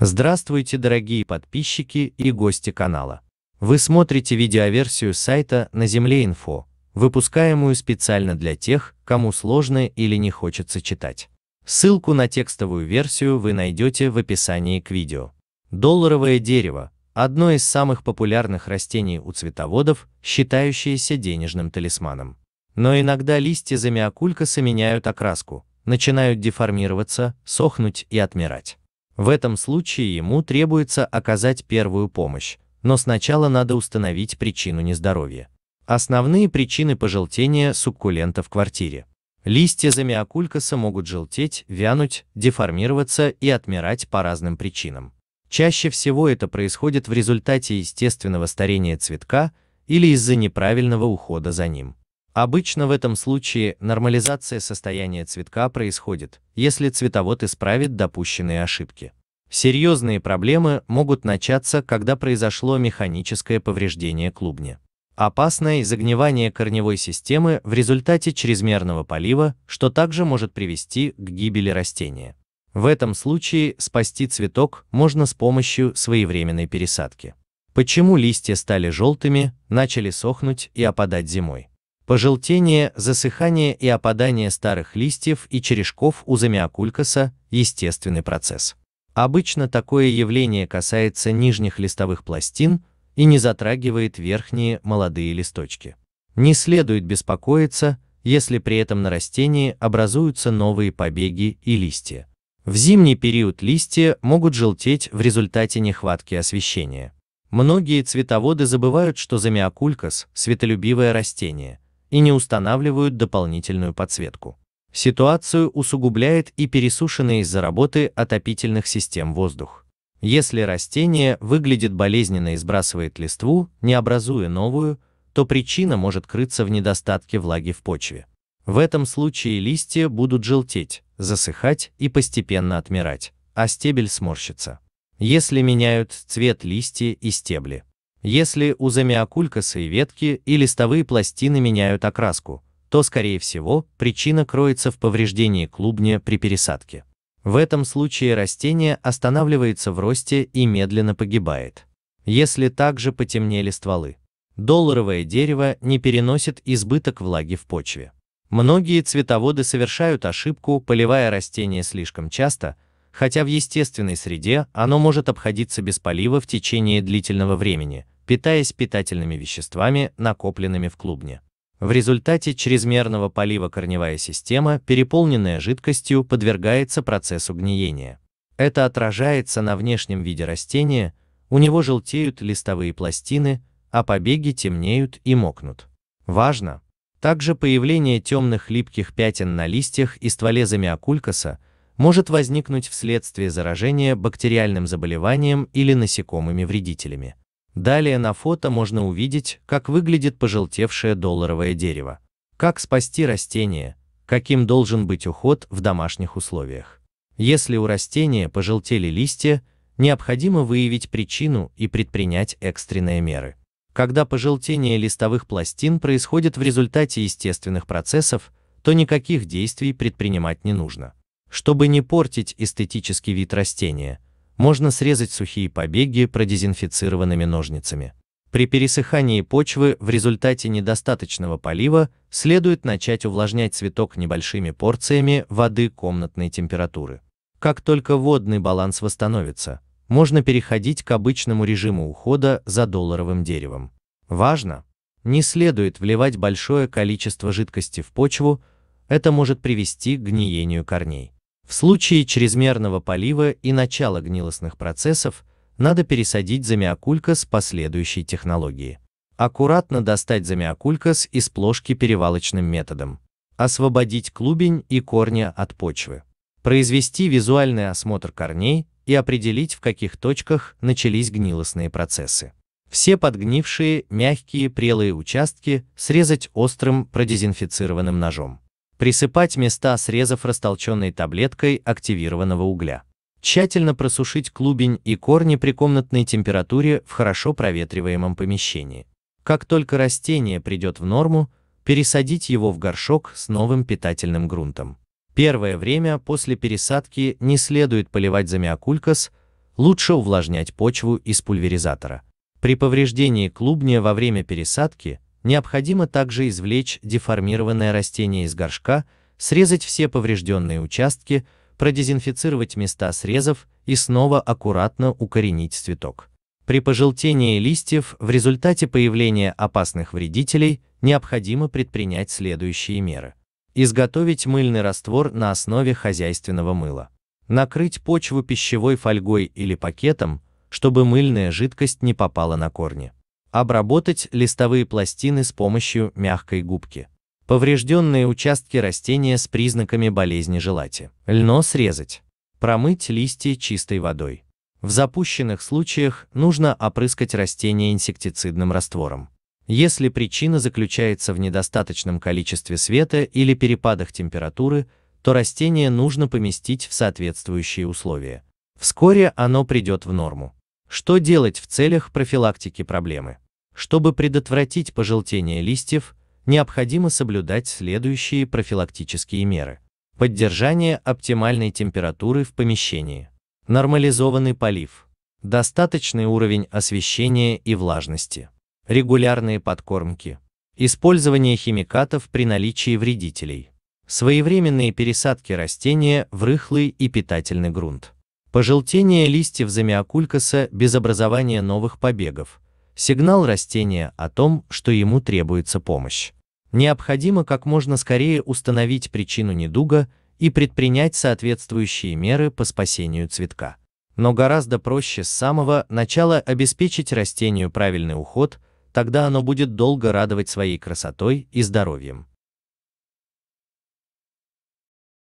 Здравствуйте, дорогие подписчики и гости канала. Вы смотрите видеоверсию сайта «На земле инфо», выпускаемую специально для тех, кому сложно или не хочется читать. Ссылку на текстовую версию вы найдете в описании к видео. Долларовое дерево – одно из самых популярных растений у цветоводов, считающееся денежным талисманом. Но иногда листья замиокулькаса меняют окраску, начинают деформироваться, сохнуть и отмирать. В этом случае ему требуется оказать первую помощь, но сначала надо установить причину нездоровья. Основные причины пожелтения суккулента в квартире. Листья замиокулькаса могут желтеть, вянуть, деформироваться и отмирать по разным причинам. Чаще всего это происходит в результате естественного старения цветка или из-за неправильного ухода за ним. Обычно в этом случае нормализация состояния цветка происходит, если цветовод исправит допущенные ошибки. Серьезные проблемы могут начаться, когда произошло механическое повреждение клубня. Опасное загнивание корневой системы в результате чрезмерного полива, что также может привести к гибели растения. В этом случае спасти цветок можно с помощью своевременной пересадки. Почему листья стали желтыми, начали сохнуть и опадать зимой? Пожелтение, засыхание и опадание старых листьев и черешков у замиокулькаса – естественный процесс. Обычно такое явление касается нижних листовых пластин и не затрагивает верхние молодые листочки. Не следует беспокоиться, если при этом на растении образуются новые побеги и листья. В зимний период листья могут желтеть в результате нехватки освещения. Многие цветоводы забывают, что замиокулькас – светолюбивое растение – и не устанавливают дополнительную подсветку. Ситуацию усугубляет и пересушенный из-за работы отопительных систем воздух. Если растение выглядит болезненно и сбрасывает листву, не образуя новую, то причина может крыться в недостатке влаги в почве. В этом случае листья будут желтеть, засыхать и постепенно отмирать, а стебель сморщится. Если меняют цвет листья и стебли, если у замиокулькаса и ветки и листовые пластины меняют окраску, то, скорее всего, причина кроется в повреждении клубня при пересадке. В этом случае растение останавливается в росте и медленно погибает. Если также потемнели стволы, долларовое дерево не переносит избыток влаги в почве. Многие цветоводы совершают ошибку, поливая растение слишком часто, хотя в естественной среде оно может обходиться без полива в течение длительного времени – питаясь питательными веществами, накопленными в клубне. В результате чрезмерного полива корневая система, переполненная жидкостью, подвергается процессу гниения. Это отражается на внешнем виде растения, у него желтеют листовые пластины, а побеги темнеют и мокнут. Важно! Также появление темных липких пятен на листьях и стволе замиокулькаса может возникнуть вследствие заражения бактериальным заболеванием или насекомыми-вредителями. Далее на фото можно увидеть, как выглядит пожелтевшее долларовое дерево, как спасти растение, каким должен быть уход в домашних условиях. Если у растения пожелтели листья, необходимо выявить причину и предпринять экстренные меры. Когда пожелтение листовых пластин происходит в результате естественных процессов, то никаких действий предпринимать не нужно. Чтобы не портить эстетический вид растения – можно срезать сухие побеги продезинфицированными ножницами. При пересыхании почвы в результате недостаточного полива следует начать увлажнять цветок небольшими порциями воды комнатной температуры. Как только водный баланс восстановится, можно переходить к обычному режиму ухода за долларовым деревом. Важно! Не следует вливать большое количество жидкости в почву, это может привести к гниению корней. В случае чрезмерного полива и начала гнилостных процессов надо пересадить замиокулькас по следующей технологии. Аккуратно достать замиокулькас из плошки перевалочным методом. Освободить клубень и корни от почвы. Произвести визуальный осмотр корней и определить, в каких точках начались гнилостные процессы. Все подгнившие, мягкие, прелые участки срезать острым продезинфицированным ножом. Присыпать места, срезов растолченной таблеткой активированного угля. Тщательно просушить клубень и корни при комнатной температуре в хорошо проветриваемом помещении. Как только растение придет в норму, пересадить его в горшок с новым питательным грунтом. Первое время после пересадки не следует поливать замиокулькас, лучше увлажнять почву из пульверизатора. При повреждении клубня во время пересадки – Необходимо также извлечь деформированное растение из горшка, срезать все поврежденные участки, продезинфицировать места срезов и снова аккуратно укоренить цветок. При пожелтении листьев в результате появления опасных вредителей необходимо предпринять следующие меры. Изготовить мыльный раствор на основе хозяйственного мыла. Накрыть почву пищевой фольгой или пакетом, чтобы мыльная жидкость не попала на корни. Обработать листовые пластины с помощью мягкой губки. Поврежденные участки растения с признаками болезни желати. Льно срезать. Промыть листья чистой водой. В запущенных случаях нужно опрыскать растение инсектицидным раствором. Если причина заключается в недостаточном количестве света или перепадах температуры, то растение нужно поместить в соответствующие условия. Вскоре оно придет в норму. Что делать в целях профилактики проблемы? Чтобы предотвратить пожелтение листьев, необходимо соблюдать следующие профилактические меры. Поддержание оптимальной температуры в помещении. Нормализованный полив. Достаточный уровень освещения и влажности. Регулярные подкормки. Использование химикатов при наличии вредителей. Своевременные пересадки растения в рыхлый и питательный грунт. Пожелтение листьев замиокулькаса без образования новых побегов – сигнал растения о том, что ему требуется помощь. Необходимо как можно скорее установить причину недуга и предпринять соответствующие меры по спасению цветка. Но гораздо проще с самого начала обеспечить растению правильный уход, тогда оно будет долго радовать своей красотой и здоровьем.